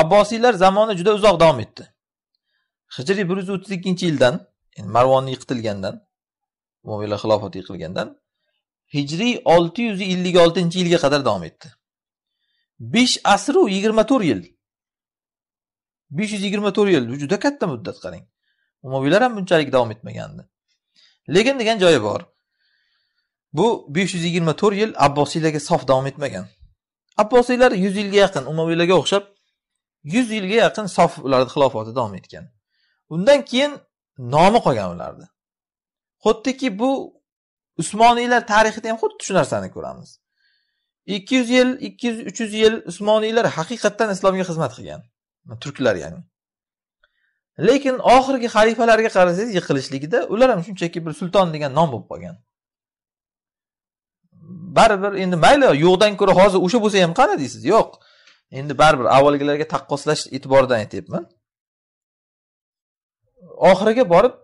abbosiylar zamoni juda uzoq davom etdi hijriy bir yuz o'ttiz ikkinchi yildan yani marvonni yiqitilgandan mo'minlar xilofati yiqilgandan hijriy olti yuz ellik oltinchi yilga qadar davom etdi besh asru yigirma to'rt yil besh yuz yigirma to'rt yil bu juda katta muddat qarang umaviylar ham bunchalik davom etmagandi lekin degan joyi bor bu besh yuz yigirma to'rt yil abbosiylarga sof davom etmagan abbosiylar yuz yilga yaqin umaviylarga o'xshab 100 yilga yaqin sof ularni xilofati davom etgan undan keyin nomi qolgan ularni xuddiki bu usmoniylar tarixida ham xuddi shu narsani ko'ramiz ikki yuz yil ikki yuz uch yuz yil usmoniylar haqiqatdan islomga xizmat qilgan turklar ya'ni lekin oxirgi xalifalarga qarasangiz yiqilishligida ular ham shunchaki bir sulton degan nom bo'lib qolgan baribir endi mayli yo'qdan ko'ra hozir o'sha bo'lsa ham qani deysiz yo'q endi baribir avvalgilarga taqqoslash e'tiboridan aytyapman oxiriga borib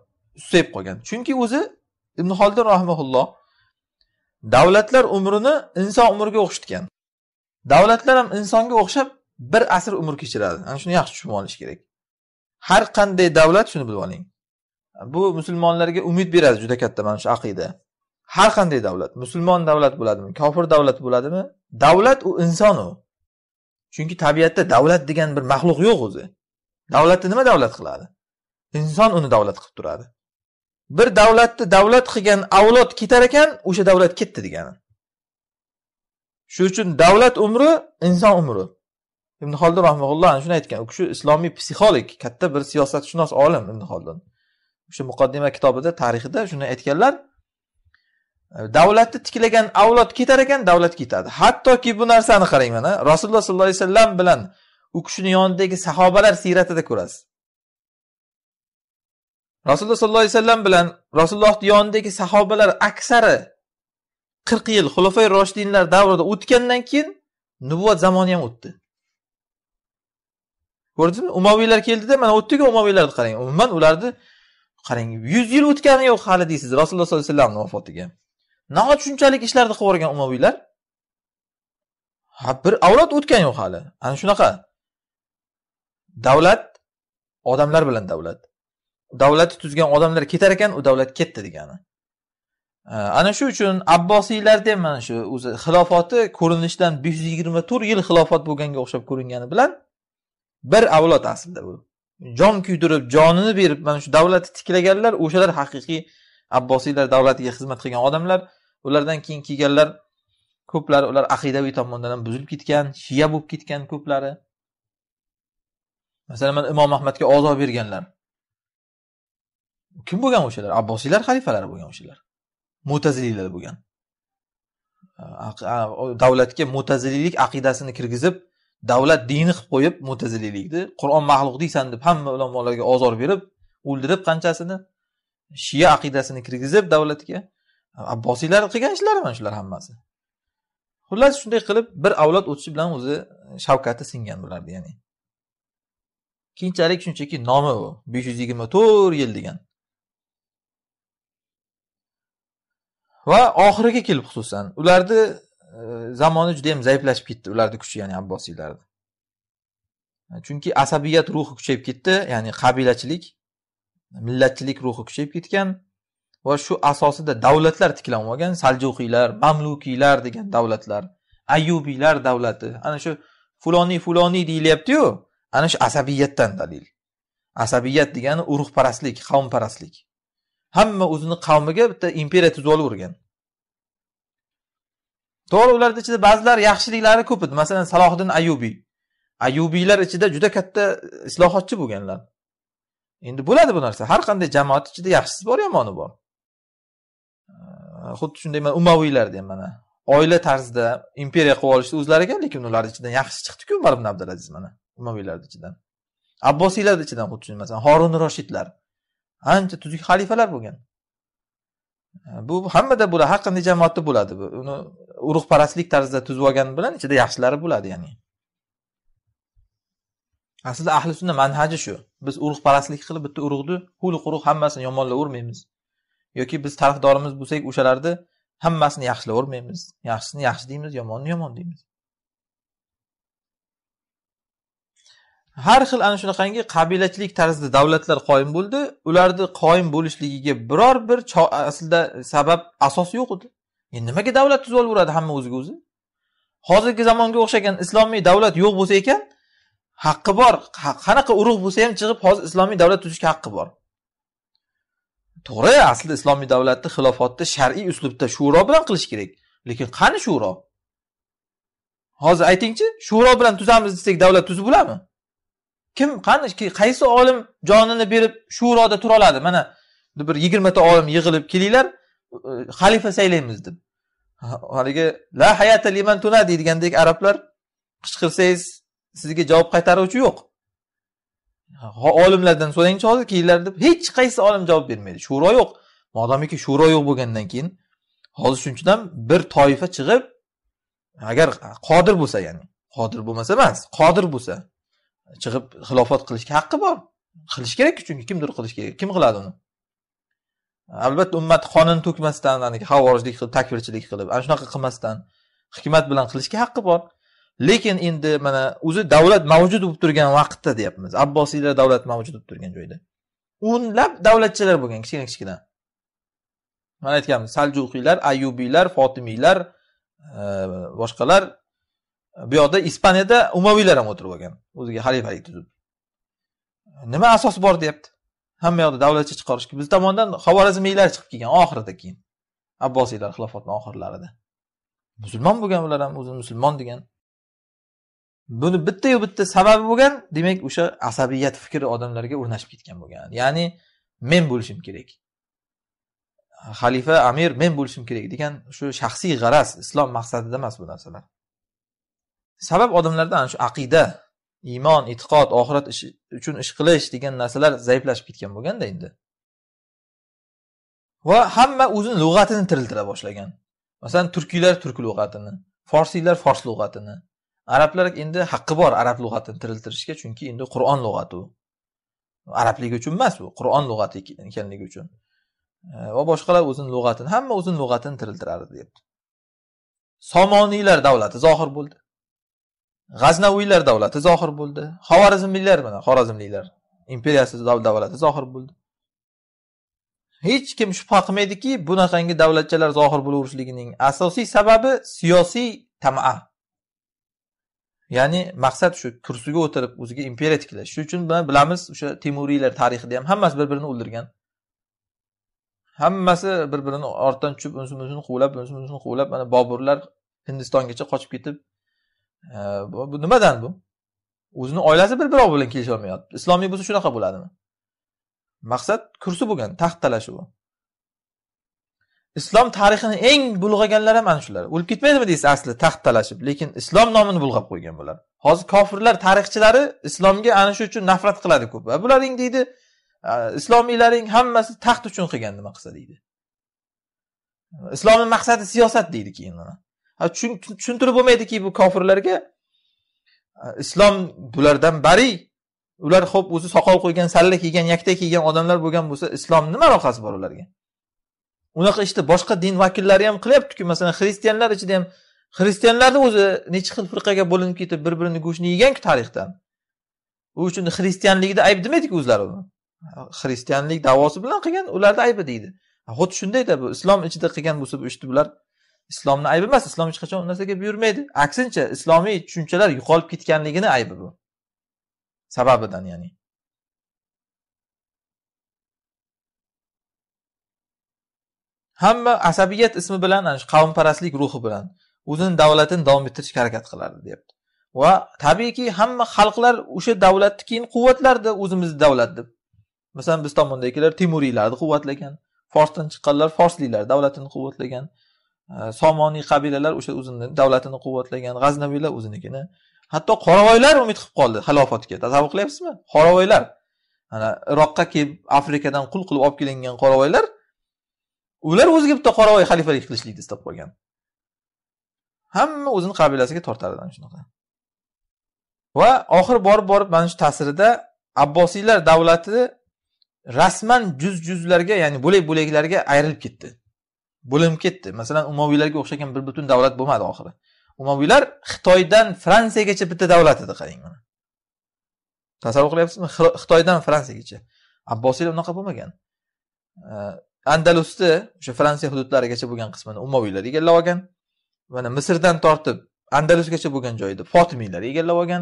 susayib qolgan chunki o'zi ibn holdin rahmaulloh davlatlar umrini inson umriga o'xshatgan davlatlar ham insonga o'xshab bir asr umr kechiradi ana shuni yaxshi tushunib olish kerak har qanday davlat shuni bilib oling bu musulmonlarga umid beradi juda katta mana shu aqida har qanday davlat musulmon davlat bo'ladimi kofir davlat bo'ladimi davlat u inson u chunki tabiatda davlat degan bir maxluq yo'q o'zi davlatni nima davlat qiladi inson uni davlat qilib turadi bir davlatni davlat qilgan avlod ketar ekan o'sha davlat ketdi degani shuning uchun davlat umri inson umri ibn xoldin rahmaulloh shuni aytgan u kishi islomiy psixolog katta bir siyosatshunos olim ibn xoldin o'sha muqaddima kitobida tarixida shuni aytganlar davlatni э, tiklagan avlod ketar ekan davlat ketadi hattoki bu narsani qarang mana rasululloh sollallohu alayhi vasallam bilan u kishini yonidagi sahobalar siyratida ko'rasiz rasululloh sollallohu alayhi vasallam bilan rasulullohni yonidagi sahobalar aksari qirq yil xulofay roshidinlar davrida o'tgandan keyin nubuvat zamoni ham o'tdi ko'rdingizmi umoviylar keldida mana o'tdiku umoviylarni qarang umuman ularni qarang yuz yil o'tgani yo'q hali deysiz rasululloh sollallohu alayhi vasallamni vafotiga nahot shunchalik ishlarni qilib yuborgan umaviylar ha bir avlod o'tgan yo'q hali ana shunaqa davlat odamlar bilan davlat davlatni tuzgan odamlar ketar ekan u davlat ketdi degani ana shu uchun abbosiylarni ham mana shu o'zi xilofoti ko'rinishidan besh yuz yigirma to'rt yil xilofat bo'lganga o'xshab ko'ringani bilan bir avlod aslida bu jon kuydirib jonini berib mana shu davlatni tiklaganlar o'shalar haqiqiy abbosiylar davlatiga xizmat qilgan odamlar ulardan keyin kelganlar ko'plari ular aqidaviy tomondan ham buzilib ketgan shiya bo'lib ketgan ko'plari masalan mana imom ahmadga ozor berganlar kim bo'lgan o'shalar abbosiylar xalifalari bo'lgan o'shalar mo'taziliylar bo'lgan davlatga mo'taziliylik aqidasini kirgizib davlat dini qilib qo'yib mo'taziliylikni qur'on maxluq deysan deb hamma ulamolarga ozor berib o'ldirib qanchasini shiya aqidasini kirgizib davlatga abbosiylar qilgan ishlari mana shular hammasi xullas shunday qilib bir avlod o'tishi bilan o'zi shavkati singan bularni ya'ni keyinchalik shunchaki nomi u besh yuz yigirma to'rt yil degan va oxiriga kelib xususan ularni e, zamoni juda yam zaiflashib ketdi ularni kuchi ya'ni abbosiylarni chunki asabiyat ruhi kuchayib ketdi ya'ni qabilachilik millatchilik ruhi kuchayib ketgan va shu asosida davlatlar tiklanib olgan saljuqiylar mamlukiylar degan davlatlar ayubiylar davlati ana shu fuloniy fuloniy deyilyaptiyu ana shu asabiyatdan dalil asabiyat degani urug'parastlik qavmparastlik hamma o'zini qavmiga bitta imperiya tuzib olavergan to'g'ri ularni ichida ba'zilari yaxshiliklari ko'p edi masalan salohiddin ayubiy ayubiylar ichida juda katta islohotchi bo'lganlar endi bo'ladi bu narsa har qanday jamoat ichida yaxshisi bor yomoni bor xuddi shunday mana umaviylarni ham mana oila tarzida imperiya qilib olishni o'zlariga lekin ularni ichidan yaxshi chiqdiku umar ibn abdulaziz mana umaviylarni ichidan abbosiylarni ichidan xuddi shunday masalan horun roshidlar ancha tuzuk xalifalar bo'lgan bu hammada bo'ladi har qanday jamoatda bo'ladi bu uni urug'parastlik tarzida tuzib olgani bilan ichida yaxshilari bo'ladi ya'ni aslida ahli sunna manhaji shu biz urug'parastlik qilib bitta urug'ni hulu quruq hammasini yomonlavermaymiz yoki biz tarafdorimiz bo'lsak o'shalarni hammasini yaxshilayvermaymiz yaxshisini yaxshi deymiz yomonni yomon deymiz har xil ana shunaqangi qabilachilik tarzida davlatlar qoyim bo'ldi ularni qoyim bo'lishligiga biror bir aslida sabab asos yo'q edi endi nimaga davlat tuzib olaveradi hamma o'ziga o'zi hozirgi zamonga o'xshagan islomiy davlat yo'q bo'lsa ekan haqqi bor qanaqa urug' bo'lsa ham chiqib hozir islomiy davlat tuzishga haqqi bor to'g'ri aslida islomiy davlatni xilofotni shar'iy uslubda shuro bilan qilish kerak lekin qani shuro hozir aytingchi shuro bilan tuzamiz desak davlat tuzib bo'ladimi kim qani qaysi olim jonini berib shuroda tura oladi mana bir yigirmata olim yig'ilib kelinglar e, xalifa saylaymiz deb haligi la hayata liman tuna deydigandek arablar qichqirsangiz sizga javob qaytaruvchi yo'q olimlardan so'rangchi hozir keylari deb hech qaysi olim javob bermaydi shuro yo'q modomiki shuro yo'q bo'lgandan keyin hozir ham bir toifa chiqib agar qodir bo'lsa ya'ni qodir bo'lmasa emas qodir bo'lsa chiqib xilofat qilishga haqqi bor qilish kerakku chunki kimdir qilish kerak kim qiladi uni albatta ummat qonini to'kmasdan haligi havorijlik qilib takbirchilik qilib ana shunaqa qilmasdan hikmat bilan qilishga haqqi bor lekin endi mana o'zi davlat mavjud bo'lib turgan vaqtda deyapmiz abbosiylar davlat mavjud bo'lib turgan joyda o'nlab davlatchilar bo'lgan kichkina kichkina mana aytganmiz saljuqiylar ayubiylar fotimiylar boshqalar bu yoqda ispaniyada umaviylar ham o'tirib olgan o'ziga xalifalik tuzib nima asos bor deyapti hamma yoqda davlatchi chiqarishga biz tomondan xavorazmiylar chiqib kelgan oxirida keyin abbosiylar xilofatni oxirlarida musulmon bo'lgan bular ham o'zini musulmon degan buni bittayu bitta sababi bo'lgan demak o'sha asabiyat fikri odamlarga o'rnashib ketgan bo'lgan ya'ni men bo'lishim kerak xalifa amir men bo'lishim kerak degan shu shaxsiy g'araz islom maqsadida emas bu narsalar sabab odamlarda ana shu aqida iymon e'tiqod oxirat uchun ish qilish degan narsalar zaiflashib ketgan bo'lganda endi va hamma o'zini lug'atini tiriltira boshlagan masalan turkiylar turk lug'atini forsiylar fors lug'atini arablar endi haqqi bor arab lug'atini tiriltirishga chunki endi qur'on lug'ati u arabligi uchun emas u qur'on lug'ati ekanligi uchun va boshqalar o'zini lug'atini hamma o'zini lug'atini tiriltiradi deyapti somoniylar davlati zohir bo'ldi g'aznaviylar davlati zohir bo'ldi xovarizmiylar mana xorazmliklar imperiyasi davlati zohir bo'ldi hech kim shubha qilmaydiki bunaqangi davlatchalar zohir bo'laverishligining asosiy sababi siyosiy tamaa ya'ni maqsad shu kursiga o'tirib o'ziga imperiya tiklash shuning uchun bilamiz o'sha temuriylar tarixida ham hammasi bir birini o'ldirgan hammasi bir birini ortidan tushib unisi bunisini quvlab unisi bunisini quvlab mana boburlar hindistongacha qochib ketib e, bu nimadan bu o'zini oilasi bir birov bilan kelisholmayapti islomiy bo'lsa shunaqa bo'ladimi maqsad kursi bo'lgan taxt talashuvi islom tarixini eng bulg'aganlar ham ana shular o'lib ketmaydimi deysiz asli taxt talashib lekin islom nomini bulg'ab qo'ygan bular hozir kofirlar tarixchilari islomga ana shu uchun nafrat qiladi ko'p bularing deydi islomiylaring hammasi taxt uchun qilgan nima qilsa deydi islomni maqsadi siyosat deydi keyin tushuntirib bo'lmaydiki bu kofirlarga islom bulardan bari ular ho'p o'zi soqol qo'ygan salla kiygan yaktak kiygan odamlar bo'lgan bo'lsa islom nima aloqasi bor ularga unaqa ishni boshqa din vakillari ham qilyaptiku masalan xristianlar ichida ham xristianlarni o'zi necha xil firqaga bo'linib ketib bir birini go'shtini yeganku tarixdan u uchun xristianlikni ayb demaydiku o'zlari uni xristianlik davosi bilan qilgan ularni aybi deydi xuddi shundayda bu islom ichida qilgan bo'lsa bu ishni bular islomni aybi emas islom hech qachon u narsaga buyurmaydi aksincha islomiy tushunchalar yo'qolib ketganligini aybi bu sababidan ya'ni hamma asabiyat ismi bilan ana shu qavmparastlik ruhi bilan o'zini davlatini davom ettirishga harakat qilardi deyapti va tabiiyki hamma xalqlar o'sha davlatni keyin quvvatlardi o'zimizni davlat deb masalan biz tomondagilar temuriylarni quvvatlagan forsdan chiqqanlar forsliklar davlatini quvvatlagan e, somoniy qabilalar o'sha o'zini davlatini quvvatlagan g'aznaviylar o'zinikini hatto qoravoylar umid qilib qoldi xalofatga tasavvur qilyapsizmi qoravoylar ana iroqqa kelib afrikadan qul qilib olib kelingan qoravoylar ular o'ziga bitta qoravoy xalifalik qilishlikni istab qolgan hamma o'zini qabilasiga tortadi ana shunaqa va oxiri borib borib mana shu ta'sirida abbosiylar davlati rasman juz juzlarga ya'ni bo'lak bo'laklarga ayrilib ketdi bo'linib ketdi masalan umoviylarga o'xshagan bir butun davlat bo'lmadi oxiri umoviylar xitoydan fransiyagacha bitta davlat edi qarang mana tasavvur qilyapsizmi xitoydan fransiyagacha abbosiylar unaqa bo'lmagan andalusni o'sha fransiya hududlarigacha bo'lgan qismini umoviylar egallab olgan mana misrdan tortib andalusgacha bo'lgan joyni fotimiylar egallab olgan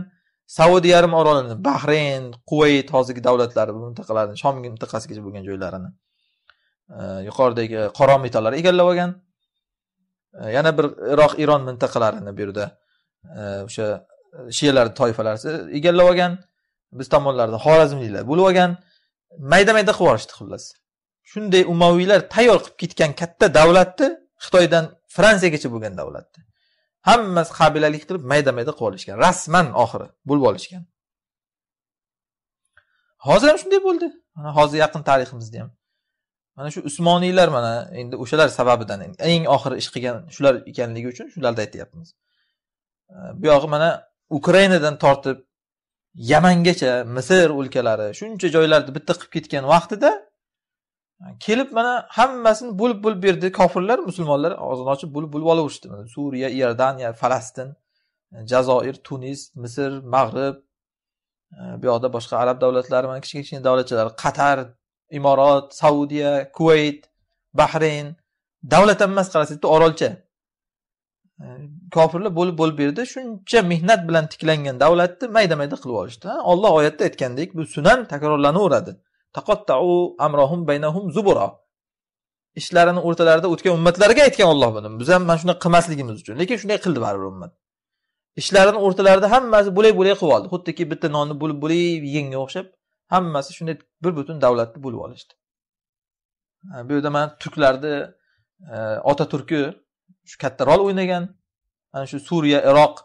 saudiya yarim orolini bahrayn quvayt hozirgi davlatlari bu mintaqalarni shom mintaqasigacha bo'lgan joylarini e, yuqoridagi qoromitalar egallab olgan e, yana bir iroq iron mintaqalarini bu yerda e, o'sha shiyalar toifalari egallab olgan biz tomonlarda xorazmliklar bo'lib olgan mayda mayda qilib yuborishdi xullas shunday umaviylar tayyor qilib ketgan katta davlatni xitoydan fransiyagacha bo'lgan davlatni hammasi qabilalik qilib mayda mayda qilib olishgan rasman oxiri bo'lib olishgan hozir ham shunday bo'ldi mana hozir yaqin tariximizda ham mana shu usmoniylar mana endi o'shalar sababidan eng oxiri ish qilgan shular ekanligi uchun shularni aytyapmiz buyog'i mana ukrainadan tortib yamangacha misr o'lkalari shuncha joylarni bitta qilib ketgan vaqtida kelib mana hammasini bo'lib bo'lib berdi kofirlar musulmonlar og'zini ochib bo'lib bo'lib olaverishdi suriya iordaniya falastin jazoir tunis misr mag'rib e, bu yoqda boshqa arab davlatlari mana kichkina kichkina davlatchalar qatar imorot saudiya kuvayt bahrayn davlat ham emas qarasangiz bitta orolcha e, kofirlar bo'lib bo'lib berdi shuncha mehnat bilan tiklangan davlatni mayda mayda qilib olishdi olloh oyatda aytgandek bu sunan takrorlanaveradi taqottau amrohum baynahum zubura ishlarini o'rtalarida o'tgan ummatlarga aytgan Alloh buni biz ham mana shunaqa qilmasligimiz uchun lekin shunday qildi baribir ummat ishlarini o'rtalarida hammasi bo'lak bo'lak qilib oldi xuddiki bitta nonni bo'lib bo'lak yeganga o'xshab hammasi shunday bir butun davlatni bo'lib olishdi bu yerda mana turklarni e, turki shu katta rol o'ynagan mana shu suriya iroq e,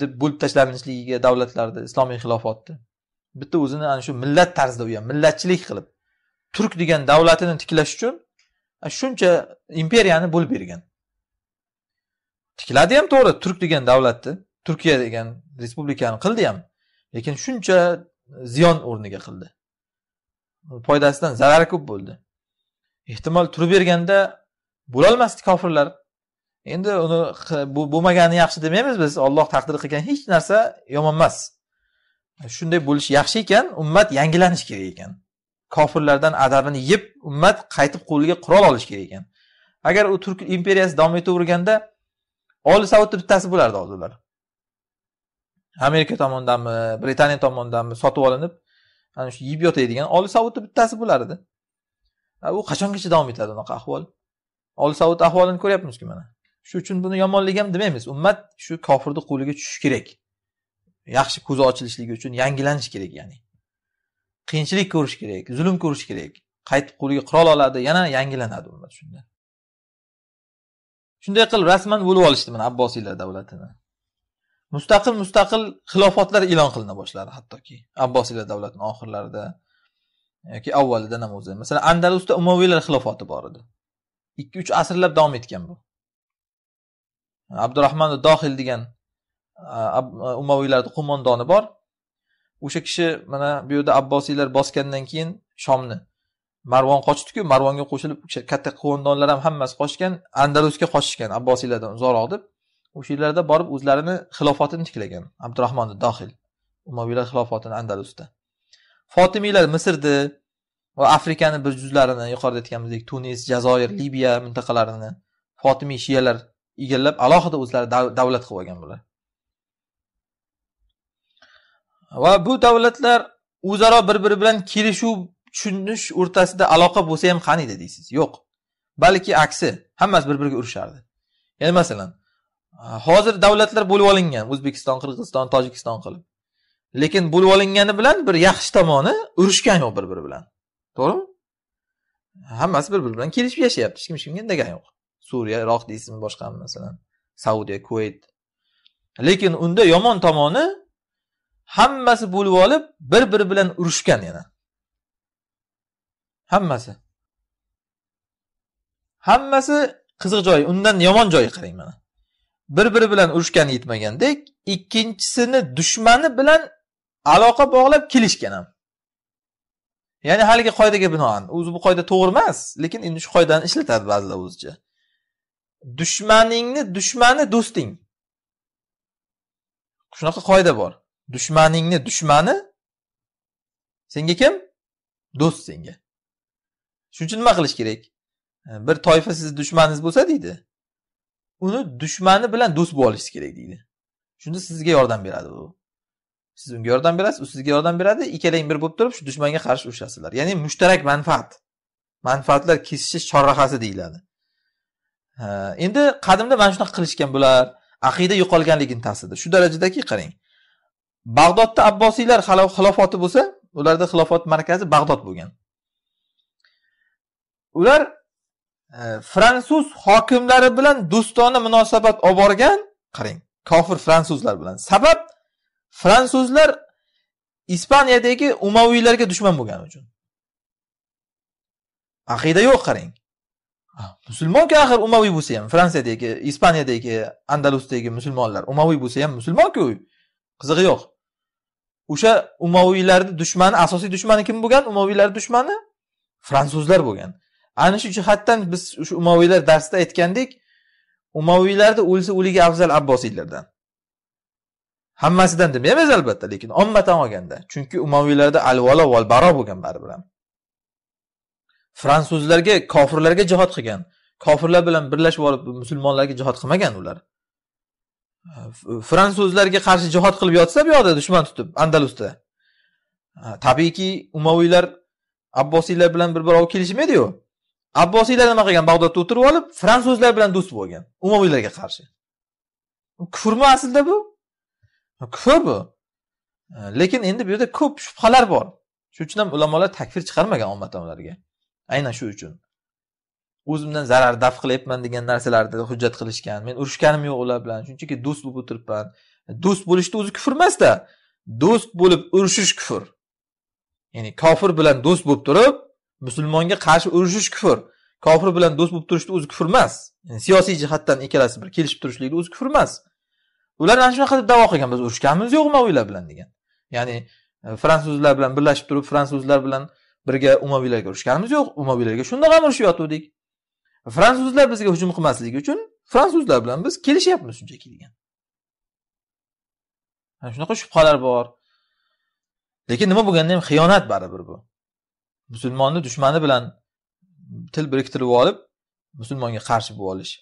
deb bo'lib tashlanishligiga davlatlarda islomiy xilofotni bitta o'zini ana shu millat tarzida u ham millatchilik qilib turk degan davlatini tiklash uchun shuncha imperiyani bo'lib bergan tikladi ham to'g'ri turk degan davlatni turkiya degan respublikani qildi ham lekin shuncha ziyon o'rniga qildi foydasidan zarari ko'p bo'ldi ehtimol turib berganda bo'lolmasdi kofirlar endi uni bo'lmagani yaxshi demaymiz biz olloh taqdir qilgan hech narsa yomon emas E, shunday bo'lishi yaxshi ekan ummat yangilanishi kerak ekan kofirlardan adabini yeb ummat qaytib qo'liga qurol olishi kerak ekan agar u turk imperiyasi davom etaverganda oliy saudni bittasi bo'lardi hozir ular amerika tomonidanmi britaniya tomonidanmi sotib olinib ana shu yeb yotadigan oliy saudni bittasi bo'lardi e, u qachongacha davom etadi unaqa ahvol oliy saud ahvolini ko'ryapmizku mana shu uchun buni yomonlik ham demaymiz ummat shu kofirni qo'liga tushishi kerak yaxshi ko'zi ochilishligi uchun yangilanish kerak ya'ni qiyinchilik ko'rish kerak zulm ko'rish kerak qaytib qo'liga qurol oladi yana yangilanadi ummat shunda shunday qilib rasman bo'lib olishdi mana abbosiylar davlatini mustaqil mustaqil xilofatlar e'lon qilina boshladi hattoki abbosiylar davlatini oxirlarida yoki avvalida nima o'zi masalan andalusda umaviylar xilofati bor edi ikki uch asrlab davom etgan bu abdurahmon dohil degan umaviylarni э, э, qo'mondoni bor o'sha kishi mana bu yerda abbosiylar bosgandan keyin shomni marvon qochdiku marvonga qo'shilib katta qo'mondonlar ham hammasi qochgan andalusga qochishgan abbosiylardan uzoqroq deb o'sha yerlarda borib o'zlarini xilofatini tiklagan abdurahmon dohil umaviylar xilofatini andalusda fotimiylar misrni va afrikani bir juzlarini yuqorida aytganimizdek tunis jazoir libiya mintaqalarini fotimiy shiyalar egallab alohida o'zlari davlat qilib olgan bular va bu davlatlar o'zaro bir biri bilan kelishuv tushunish o'rtasida aloqa bo'lsa ham qani edi deysiz yo'q balki aksi hammasi bir biriga urushardi ya'ni masalan hozir davlatlar bo'lib olingan o'zbekiston qirg'iziston tojikiston qilib lekin bo'lib olingani bilan bir yaxshi tomoni urushgan yo'q bir biri bilan to'g'rimi hammasi bir biri bilan kelishib yashayapti hech kim hech kimga indagani yo'q suriya iroq deysizmi boshqami masalan saudiya kuvayt lekin unda yomon tomoni hammasi bo'lib olib bir biri bilan urushgan yana hammasi hammasi qiziq joyi undan yomon joyi qarang mana bir biri bilan urushgani yetmagandek ikkinchisini dushmani bilan aloqa bog'lab kelishgan ham ya'ni haligi qoidaga binoan o'zi bu qoida to'g'ri emas lekin endi shu qoidani ishlatadi ba'zilar o'zicha dushmaningni dushmani do'sting shunaqa qoida bor dushmaningni dushmani senga kim do'st senga shuning uchun nima qilish kerak e, bir toifa sizni dushmaningiz bo'lsa deydi uni dushmani bilan do'st bo'lib olishingiz kerak deydi shunda sizga yordam beradi u siz unga yordam berasiz u sizga yordam beradi ikkalang bir bo'lib turib shu dushmanga qarshi urushasizlar ya'ni mushtarak manfaat manfaatlar kesishish chorrahasi deyiladi e, endi qadimda mana shunaqa qilishgan bular aqida yo'qolganligini tasdiqlaydi shu darajadaki qarang bag'dodda abbosiylar xilofoti bo'lsa ularda xilofat markazi bag'dod bo'lgan ular e, fransuz hokimlari bilan do'stona munosabat olib borgan qarang kofir fransuzlar bilan sabab fransuzlar ispaniyadagi umaviylarga dushman bo'lgani uchun aqida yo'q qarang musulmonku axir umaviy bo'lsa ham fransiyadagi ispaniyadagi andalusdagi musulmonlar umaviy bo'lsa ham musulmonku qizig'i yo'q o'sha umaviylarni dushmani asosiy dushmani kim bo'lgan umaviylarni dushmani fransuzlar bo'lgan ana shu jihatdan biz shu umaviylar darsida aytgandik umaviylarni o'lsa o'ligi afzal abbosiylardan hammasidan demaymiz albatta lekin ommadan olganda chunki umaviylarda alvalo val baro bo'lgan baribir ham fransuzlarga kofirlarga jihod qilgan kofirlar bilan birlashib olib musulmonlarga jihod qilmagan ular fransuzlarga qarshi jihod qilib yotsa bu yoqda dushman tutib andalusda tabiiyki umaviylar abbosiylar bilan bir birov kelishmaydiyu abbosiylar nima qilgan bag'dodda o'tirib olib fransuzlar bilan do'st bo'lgan umaviylarga qarshi kufrmi aslida bu kufr bu lekin endi bu yerda ko'p shubhalar bor shuning uchun ham ulamolar takfir chiqarmagan omma tomlarga aynan shu uchun o'zimdan zarar daf qilyapman degan narsalarda hujjat qilishgan men urushganim yo'q ular bilan shunchaki do'st bo'lib o'tiribman do'st bo'lishni o'zi kufr emasda do'st bo'lib urushish kufr ya'ni kofir bilan do'st bo'lib turib musulmonga qarshi urushish kufr kofir bilan do'st bo'lib turishni o'zi kufr emas yani siyosiy jihatdan ikkalasi bir kelishib turishlikni o'zi kufr emas ular ana shunaqa deb davo qilgan biz urushganimiz yo'q umaviylar bilan degan ya'ni e, fransuzlar bilan birlashib turib fransuzlar bilan birga umaviylarga urushganimiz yo'q umaviylarga shundoq ham urushib yotuvdik fransuzlar bizga hujum qilmasligi uchun fransuzlar bilan biz kelishyapmiz shunchaki degan ana shunaqa shubhalar bor lekin nima bo'lganda ham xiyonat baribir bu musulmonni dushmani bilan til biriktirib olib musulmonga qarshi bo'lib olish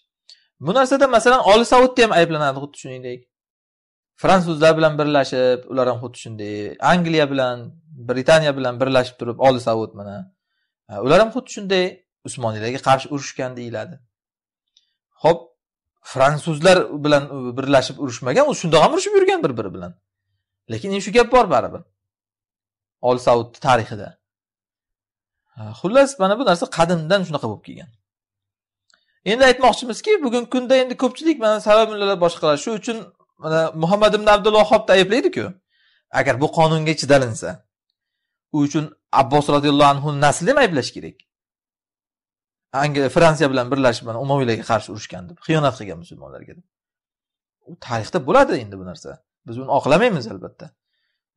bu narsada masalan oli saudda ham ayblanadi xuddi shuningdek fransuzlar bilan birlashib ular ham xuddi shunday angliya bilan britaniya bilan birlashib turib oli saud mana ular ham xuddi shunday usmoniylarga qarshi urushgan deyiladi ho'p fransuzlar bilan birlashib urushmagan u shundoq ham urushib yurgan bir biri bilan lekin endi shu gap bor baribir ol saudni tarixida xullas mana bu narsa qadimdan shunaqa bo'lib kelgan endi aytmoqchimizki bugungi kunda endi ko'pchilik mana sabab mullalar boshqalar shu uchun mana muhammad ibn abdul vahobni ayblaydiku agar bu qonunga chidalinsa u uchun abbos roziyallohu anhu naslini ham ayblash kerak angliya fransiya bilan birlashib mana umoviylarga qarshi urushgan deb xiyonat qilgan musulmonlarga deb u tarixda bo'ladi endi bu narsa biz uni oqlamaymiz albatta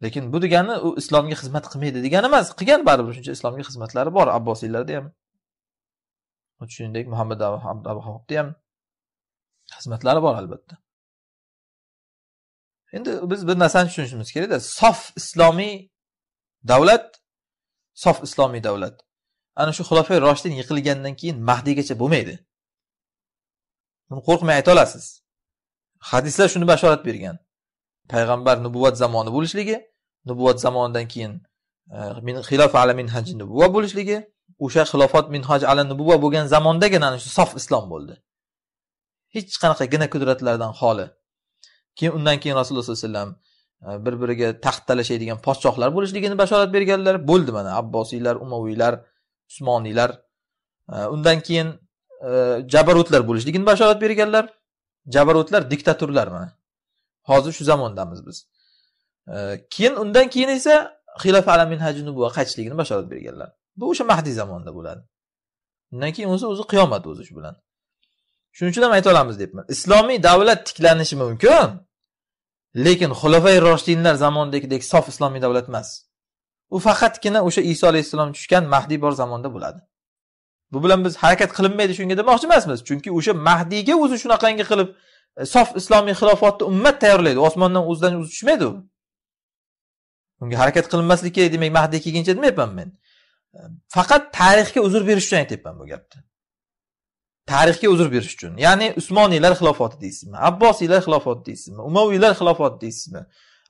lekin bu degani u islomga xizmat qilmaydi degani emas qilgan baribir shuncha islomga xizmatlari bor abbosiylarda ham shuningdek muhammad abhobni ham xizmatlari bor albatta endi biz bir narsani tushunishimiz kerakda sof islomiy davlat sof islomiy davlat ana shu xulofay roshidin yiqilgandan keyin mahdiygacha bo'lmaydi buni qo'rqmay ayta olasiz hadislar shuni bashorat bergan payg'ambar nubuvat zamoni bo'lishligi nubuvat zamonidan keyin e, xilof ala minhaji nubuva bo'lishligi o'sha xilofat minhoj ala nubuva bo'lgan zamondagina ana shu sof islom bo'ldi hech qanaqa gina qudratlardan xoli keyin undan keyin rasululloh sallallohu alayhi vasallam e, bir biriga taxt talashadigan podshohlar bo'lishligini bashorat berganlar bo'ldi mana abbosiylar umaviylar usmoniylar e, undan keyin e, jabarutlar bo'lishligini bashorat berganlar jabarutlar diktaturlar mana hozir shu zamondamiz biz e, keyin undan keyin esa xilof alamin minhaji qaytishligini bashorat berganlar bu o'sha mahdiy zamonda bo'ladi undan keyin o'zi o'zi qiyomat o'zi shu bilan shuning uchun ham ayta olamiz deyapman islomiy davlat tiklanishi mumkin lekin xulafay roshdinlar zamonidagidek sof islomiy davlat emas u faqatgina o'sha iso alayhissalom tushgan mahdiy bor zamonda bo'ladi bu bilan biz harakat qilinmaydi shunga demoqchi emasmiz chunki o'sha mahdiyga o'zi shunaqangi qilib e, sof islomiy xilofatni ummat tayyorlaydi osmondan o'zidan o'zi tushmaydi u unga harakat qilinmaslik kerak demak mahdiy kelguncha demayapman men e, faqat tarixga uzr berish uchun aytyapman bu gapni tarixga uzr berish uchun ya'ni usmoniylar xilofati deysizmi abbosiylar xilofati deysizmi umaviylar xilofati deysizmi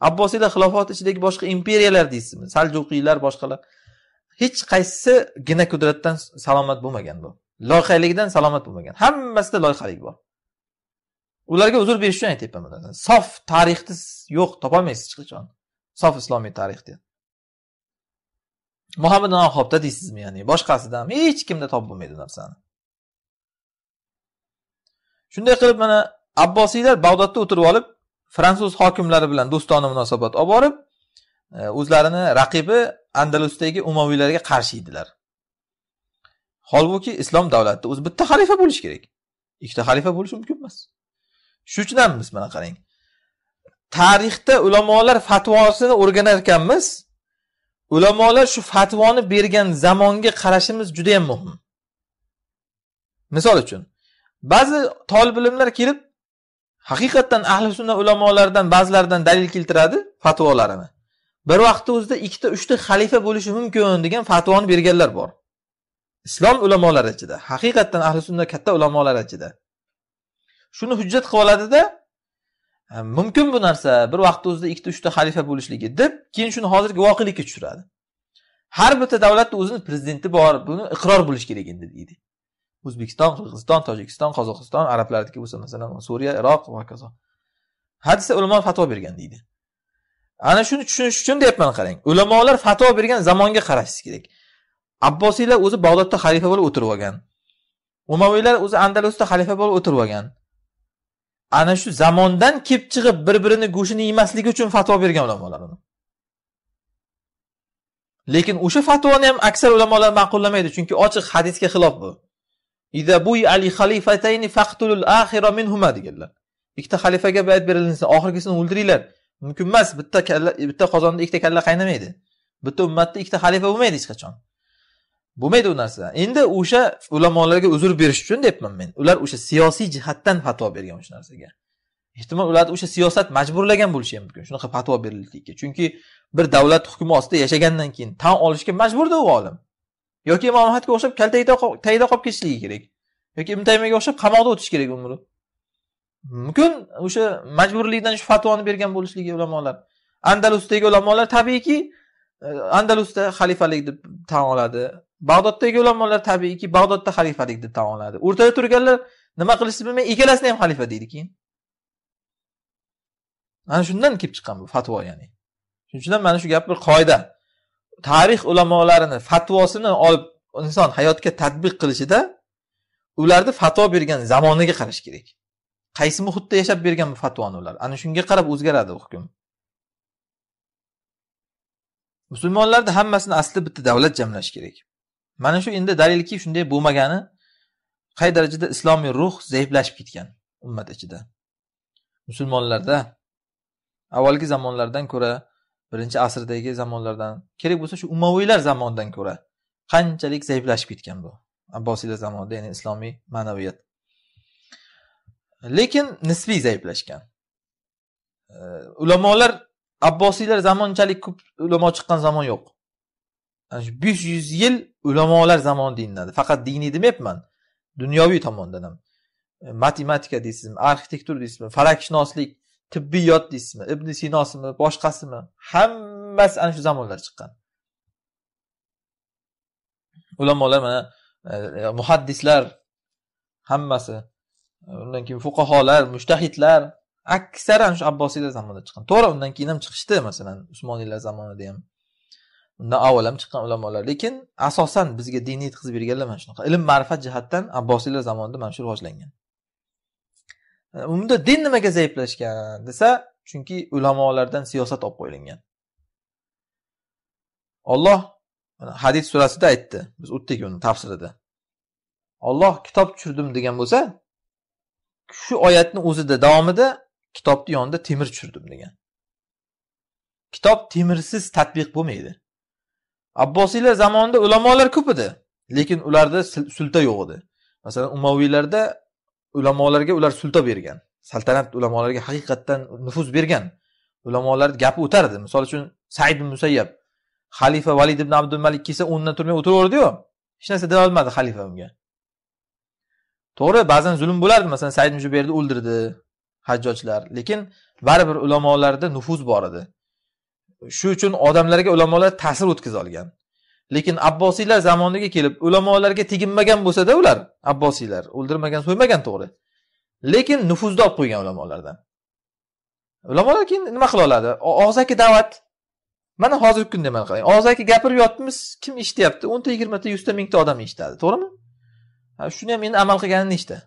abbosiylar xilofati ichidagi boshqa imperiyalar deysizmi saljuqiylar boshqalar hech qaysisi gina qudratdan salomat bo'lmagan bu loyihaligidan salomat bo'lmagan hammasida loyihalik bor ularga uzr berish uchun aytyapman sof tarixni yo'q topolmaysiz hech qachon sof islomiy tarixni muhammad ahobda deysizmi ya'ni boshqasidan hech kimda topib bo'lmaydi narsani shunday qilib mana abbosiylar bag'dodda o'tirib olib fransuz hokimlari bilan do'stona munosabat olib borib e, o'zlarini raqibi andalusdagi umaviylarga qarshi edilar holbuki islom davlatida o'zi bitta xalifa bo'lishi kerak ikkita xalifa bo'lishi mumkin emas shuning uchun ham biz mana qarang tarixda ulamolar fatvosini o'rganar ekanmiz ulamolar shu fatvoni bergan zamonga qarashimiz juda yam muhim misol uchun ba'zi tolib ilmlar kelib haqiqatdan ahli sunna ulamolaridan ba'zilaridan dalil keltiradi fatvolarini bir vaqtni o'zida ikkita uchta xalifa bo'lishi mumkin degan fatvoni berganlar bor islom ulamolari ichida haqiqatdan ahli sunna katta ulamolar ichida shuni hujjat qilib oladida e, mumkin bu narsa bir vaqtni o'zida ikkita uchta xalifa bo'lishligi deb keyin shuni hozirgi voqelikka tushiradi har bitta davlatni o'zini prezidenti bor buni iqror bo'lishi kerak endi deydi o'zbekiston qirg'iziston tojikiston qozog'iston arablardagi bo'lsa masalan suriya iroq va hokazo hadisda ulamo fatvo bergan deydi ana shuni tushunish uchun deyapman qarang ulamolar fatvo bergan zamonga qarashingiz kerak abbosiylar o'zi bag'dodda xalifa bo'lib o'tirib olgan umaviylar o'zi andalusda xalifa bo'lib o'tirib olgan ana shu zamondan kelib chiqib bir birini go'shtini yemasligi uchun fatvo bergan ulamolar uni lekin o'sha fatvoni ham aksar ulamolar ma'qullamaydi chunki ochiq hadisga xilof bu idabuy ali xalifatayni faqtulul axira minhuma deganlar ikkita xalifaga bayat berilinsa oxirgisini o'ldiringlar mumkin emas bitta kalla bitta qozonda ikkita kalla qaynamaydi bitta ummatda ikkita xalifa bo'lmaydi hech qachon bo'lmaydi u narsa endi o'sha ulamolarga uzr berish uchun deyapman men ular o'sha siyosiy jihatdan fatvo bergan o'sha narsaga ehtimol ularni o'sha siyosat majburlagan bo'lishi ham mumkin shunaqa fatvo berilishlikka chunki bir davlat hukmi ostida yashagandan keyin tan olishga majburda u olim yoki imom ahmadga o'xshab kalta tagida qolib ketishligi kerak yoki ibn taymiyaga o'xshab qamoqda o'tishi kerak umri mumkin o'sha majburlikdan shu fatvoni bergan bo'lishligi ulamolar andalusdagi ulamolar tabiiyki e, andalusda xalifalik deb tan oladi bag'doddagi ulamolar tabiiyki bag'dodda xalifalik deb tan oladi o'rtada turganlar nima qilishni bilmay ikkalasini ham xalifa deydi keyin ana shundan kelib chiqqan bu fatvo ya'ni shuning uchun ham mana shu gap bir qoida tarix ulamolarini fatvosini olib inson hayotga tadbiq qilishida ularni fatvo bergan zamonaga qarash kerak qaysi muhitda yashab bergan bu fatvoni ular ana shunga qarab o'zgaradi hukm musulmonlarni hammasini asli bitta davlat jamlash kerak mana shu endi dalilki shunday bo'lmagani qay darajada islomiy ruh zaiflashib ketgan ummat ichida musulmonlarda avvalgi zamonlardan ko'ra birinchi asrdagi zamonlardan kerak bo'lsa shu umaviylar zamonidan ko'ra qanchalik zaiflashib ketgan bu abbosiylar zamonida ya'ni islomiy ma'naviyat lekin nisbiy zaiflashgan ulamolar abbosiylar zamonchalik ko'p ulamo chiqqan zamon yo'q besh yuz yil ulamolar zamoni deyiladi faqat diniy demayapman dunyoviy tomondan ham matematika deysizmi arxitektura deysizmi falakshunoslik tibbiyot deysizmi ibn sinosimi boshqasimi hammasi ana shu zamonlarda chiqqan ulamolar mana e, muhaddislar hammasi undan keyin fuqaholar mushtahidlar aksari ana shu abbosiylar zamonida chiqqan to'g'ri undan keyin ham chiqishdi masalan usmoniylar zamonida ham undan avval ham chiqqan ulamolar lekin asosan bizga diniy yetkazib berganlar mana shunaqa ilm ma'rifat jihatdan abbosiylar zamonida mana shu rivojlangan unda din nimaga zaiflashgan desa chunki ulamolardan siyosat olib qo'yilgan olloh hadid surasida aytdi biz o'tdik uni tafsirida olloh kitob tushirdim degan bo'lsa shu oyatni o'zida davomida kitobni yonida temir tushirdim degan kitob temirsiz tadbiq bo'lmaydi abbosiylar zamonida ulamolar ko'p edi lekin ularda sulta yo'q edi masalan umaviylarda ulamolarga ular sulta bergan saltanat ulamolarga haqiqatdan nufuz bergan ulamolar gapi o'tardi misol uchun said musayyab xalifa valid ibn abdul malik kelsa o'rnidan turmay o'tiraverdiyu hech narsa olmadi xalifa unga to'g'ri ba'zan zulm bo'lardi masalan said jubayrni o'ldirdi hajjojlar lekin baribir ulamolarda nufuz bor edi shu uchun odamlarga ulamolar ta'sir o'tkaza olgan lekin abbosiylar zamoniga kelib ulamolarga teginmagan bo'lsada ular abbosiylar o'ldirmagan so'ymagan to'g'ri lekin nufuzni olib qo'ygan ulamolardan ulamolar keyin nima qila oladi og'zaki da'vat mana hozirgi kunda mana qarang og'zaki gapirib yotibmiz kim eshityapti o'nta yigirmata yuzta mingta odam eshitadi to'g'rimi shuni ham endi amal qilganini nechta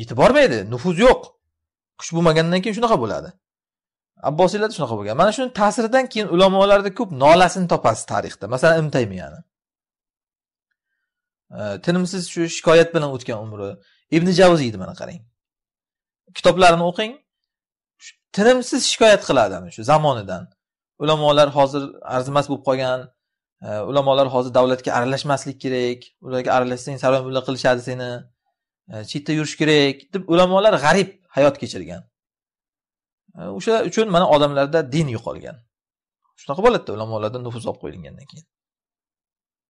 yetib bormaydi nufuz yo'q kuch bo'lmagandan keyin shunaqa bo'ladi abbosiylarda shunaqa bo'lgan mana shuni ta'siridan keyin ulamolarda ko'p nolasini topasiz tarixda masalan imtaymiyani e, tinimsiz shu shikoyat bilan o'tgan umri ibn javziydi mana qarang kitoblarini o'qing tinimsiz shikoyat qiladi shu zamonidan ulamolar hozir arzimas bo'lib qolgan e, ulamolar hozir davlatga aralashmaslik kerak ularga aralashsang saroy qilishadi seni e, chetda yurish kerak deb ulamolar g'arib hayot kechirgan o'sha uchun mana odamlarda din yo'qolgan shunaqa bo'ladida ulamolardan nufuz olib qo'yilgandan keyin